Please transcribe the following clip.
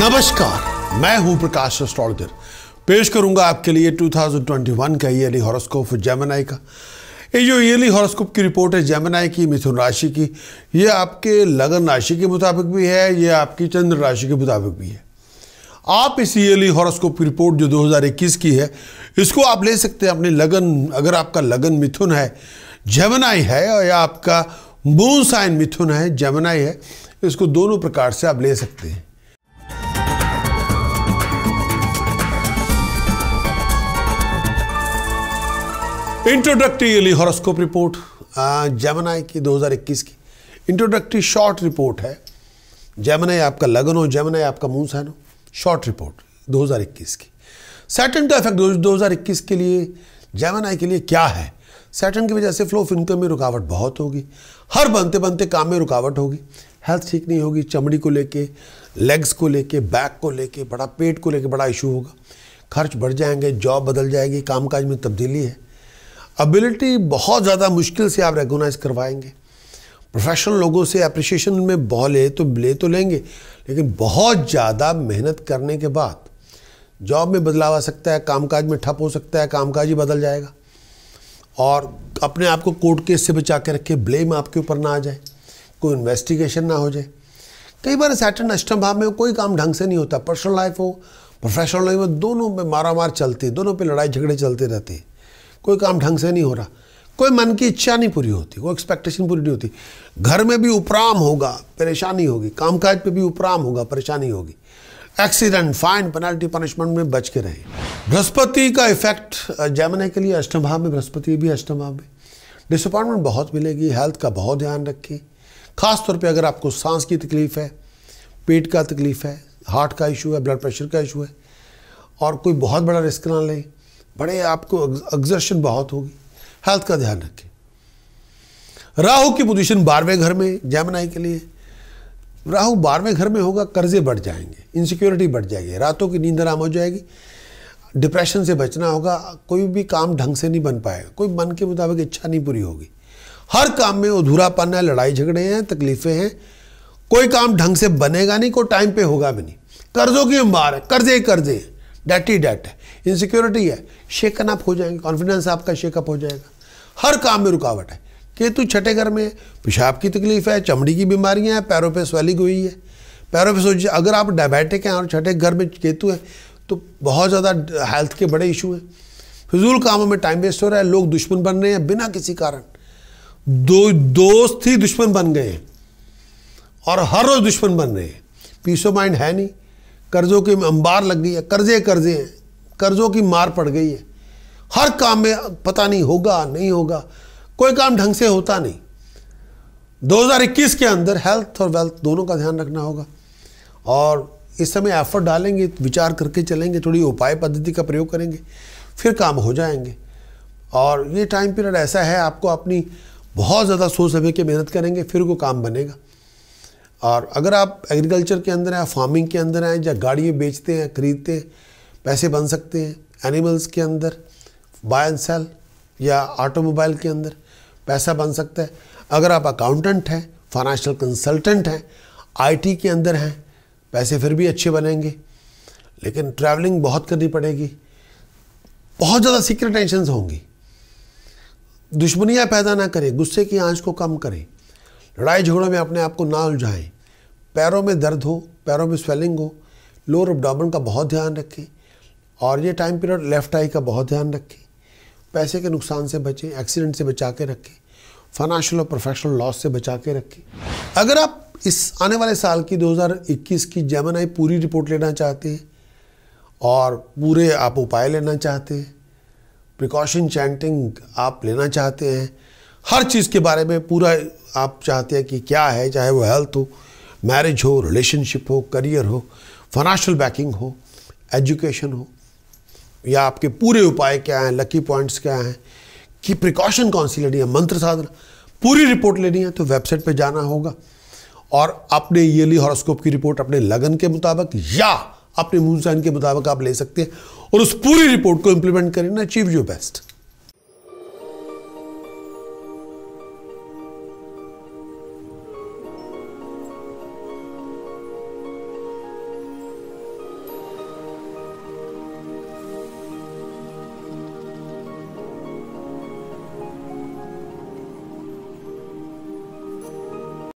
नमस्कार मैं हूं प्रकाश एस्ट्रोलॉजर पेश करूंगा आपके लिए 2021 का ईयरली हॉरोस्कोप जेमनाई का ये जो ईयरली हॉरोस्कोप की रिपोर्ट है जेमनाई की मिथुन राशि की ये आपके लगन राशि के मुताबिक भी है ये आपकी चंद्र राशि के मुताबिक भी है आप इस ईयरली हॉरोस्कोप की रिपोर्ट जो 2021 की है इसको आप ले सकते हैं अपने लगन अगर आपका लगन मिथुन है जेमनाई है या आपका मून साइन मिथुन है जेमिनाई है इसको दोनों प्रकार से आप ले सकते हैं introductory early horoscope report Gemini की 2021 की इंट्रोडक्टरी शॉर्ट रिपोर्ट है जैमनाई आपका लगन हो जैमनाई आपका मुंह सहन हो शॉर्ट रिपोर्ट 2021 की सैटन का इफेक्ट 2021 के लिए जैमनाई के लिए क्या है सैटन की वजह से फ्लो ऑफ इनकम में रुकावट बहुत होगी हर बनते बनते काम में रुकावट होगी हेल्थ ठीक नहीं होगी चमड़ी को लेके लेग्स को लेके बैक को लेके बड़ा पेट को लेके बड़ा इशू होगा खर्च बढ़ जाएंगे जॉब बदल जाएगी कामकाज में तब्दीली है एबिलिटी बहुत ज़्यादा मुश्किल से आप रेगोनाइज करवाएंगे प्रोफेशनल लोगों से अप्रिशिएशन में बह ले तो ले तो लेंगे लेकिन बहुत ज़्यादा मेहनत करने के बाद जॉब में बदलाव आ सकता है कामकाज में ठप हो सकता है कामकाज ही बदल जाएगा और अपने आप को कोर्ट केस से बचा के रखे ब्लेम आपके ऊपर ना आ जाए कोई इन्वेस्टिगेशन ना हो जाए कई बार सैटर्न अष्टम भाव में कोई काम ढंग से नहीं होता पर्सनल लाइफ हो प्रोफेशनल लाइफ हो दोनों पे मारा मार चलती दोनों पे लड़ाई झगड़े चलते रहते हैं कोई काम ढंग से नहीं हो रहा कोई मन की इच्छा नहीं पूरी होती कोई एक्सपेक्टेशन पूरी नहीं होती घर में भी उपराम होगा परेशानी होगी कामकाज पे भी उपराम होगा परेशानी होगी एक्सीडेंट फाइन पेनल्टी पनिशमेंट में बच के रहें बृहस्पति का इफेक्ट जैमने के लिए अष्टम भाव में बृहस्पति भी अष्टम भाव में डिसअपॉइंटमेंट बहुत मिलेगी हेल्थ का बहुत ध्यान रखें खासतौर पर अगर आपको सांस की तकलीफ़ है पेट का तकलीफ़ है हार्ट का इशू है ब्लड प्रेशर का इशू है और कोई बहुत बड़ा रिस्क ना लें बड़े आपको एग्जर्शन बहुत होगी हेल्थ का ध्यान रखें राहु की पोजीशन बारहवें घर में जैमनाई के लिए राहु बारहवें घर में होगा कर्जे बढ़ जाएंगे इनसिक्योरिटी बढ़ जाएगी रातों की नींद आराम हो जाएगी डिप्रेशन से बचना होगा कोई भी काम ढंग से नहीं बन पाएगा कोई मन के मुताबिक इच्छा नहीं पूरी होगी हर काम में अधूरापन है लड़ाई झगड़े हैं तकलीफ़ें हैं कोई काम ढंग से बनेगा नहीं कोई टाइम पे होगा भी नहीं कर्जों की अंबार है कर्जे कर्जे डेट ही डेट है इनसिक्योरिटी है शेकन आप हो जाएंगे कॉन्फिडेंस आपका शेकअप हो जाएगा हर काम में रुकावट है केतु छठे घर में है पेशाब की तकलीफ है चमड़ी की बीमारियां हैं पैरों पे स्वेलिंग हुई है पैरों पे सोचिए अगर आप डायबिटिक हैं और छठे घर में केतु है तो बहुत ज़्यादा हेल्थ के बड़े इशू हैं फिजूल कामों में टाइम वेस्ट हो रहा है लोग दुश्मन बन रहे हैं बिना किसी कारण दो दोस्त ही दुश्मन बन गए हैं और हर रोज़ दुश्मन बन रहे हैं पीस ऑफ माइंड है नहीं कर्ज़ों के अंबार लग गई है कर्जे कर्जे हैं कर्जों की मार पड़ गई है हर काम में पता नहीं होगा नहीं होगा कोई काम ढंग से होता नहीं 2021 के अंदर हेल्थ और वेल्थ दोनों का ध्यान रखना होगा और इस समय एफर्ट डालेंगे विचार करके चलेंगे थोड़ी उपाय पद्धति का प्रयोग करेंगे फिर काम हो जाएंगे और ये टाइम पीरियड ऐसा है आपको अपनी बहुत ज़्यादा सोच समझ के मेहनत करेंगे फिर वो काम बनेगा और अगर आप एग्रीकल्चर के अंदर हैं फार्मिंग के अंदर हैं या गाड़ियाँ बेचते हैं खरीदते हैं पैसे बन सकते हैं एनिमल्स के अंदर बाय एंड सेल या ऑटोमोबाइल के अंदर पैसा बन सकता है अगर आप अकाउंटेंट हैं फाइनेंशियल कंसल्टेंट हैं आईटी के अंदर हैं पैसे फिर भी अच्छे बनेंगे लेकिन ट्रैवलिंग बहुत करनी पड़ेगी बहुत ज़्यादा सीक्रेट टेंशन होंगी दुश्मनियाँ पैदा ना करें गुस्से की आंच को कम करें लड़ाई झगड़ों में अपने आप को ना उलझाएं पैरों में दर्द हो पैरों में स्वेलिंग हो लोअर एब्डोमेन का बहुत ध्यान रखें और ये टाइम पीरियड लेफ़्ट आई का बहुत ध्यान रखें पैसे के नुकसान से बचें एक्सीडेंट से बचा के रखें फाइनेंशियल और प्रोफेशनल लॉस से बचा के रखें अगर आप इस आने वाले साल की 2021 की जमन आई पूरी रिपोर्ट लेना चाहते हैं और पूरे आप उपाय लेना चाहते हैं प्रिकॉशन चैंटिंग आप लेना चाहते हैं हर चीज़ के बारे में पूरा आप चाहते हैं कि क्या है चाहे वो हेल्थ हो मैरिज हो रिलेशनशिप हो करियर हो फाइनेंशियल बैकिंग हो एजुकेशन हो या आपके पूरे उपाय क्या हैं लकी पॉइंट्स क्या हैं कि प्रिकॉशन कौन सी लेनी है मंत्र साधना पूरी रिपोर्ट लेनी है तो वेबसाइट पर जाना होगा और अपने ईयरली हॉरोस्कोप की रिपोर्ट अपने लगन के मुताबिक या अपने मून साइन के मुताबिक आप ले सकते हैं और उस पूरी रिपोर्ट को इंप्लीमेंट करें अचीव योर बेस्ट